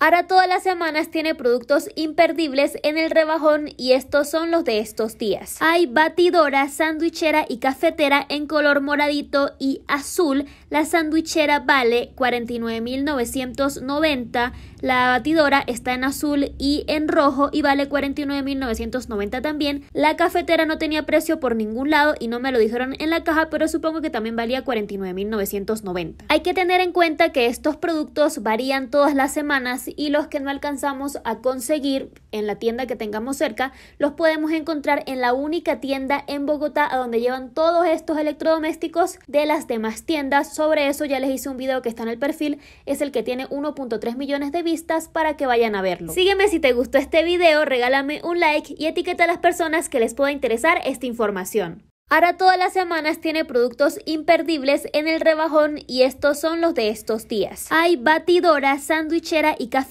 Ahora todas las semanas tiene productos imperdibles en el rebajón y estos son los de estos días. Hay batidora, sandwichera y cafetera en color moradito y azul. La sandwichera vale 49.990. La batidora está en azul y en rojo y vale 49.990 también. La cafetera no tenía precio por ningún lado y no me lo dijeron en la caja, pero supongo que también valía 49.990. Hay que tener en cuenta que estos productos varían todas las semanas y los que no alcanzamos a conseguir en la tienda que tengamos cerca, los podemos encontrar en la única tienda en Bogotá a donde llevan todos estos electrodomésticos de las demás tiendas. Sobre eso ya les hice un video que está en el perfil, es el que tiene 1.3 millones de vistas para que vayan a verlo. Sígueme si te gustó este video, regálame un like y etiqueta a las personas que les pueda interesar esta información. Ahora todas las semanas tiene productos imperdibles en el rebajón y estos son los de estos días. Hay batidora, sandwichera y café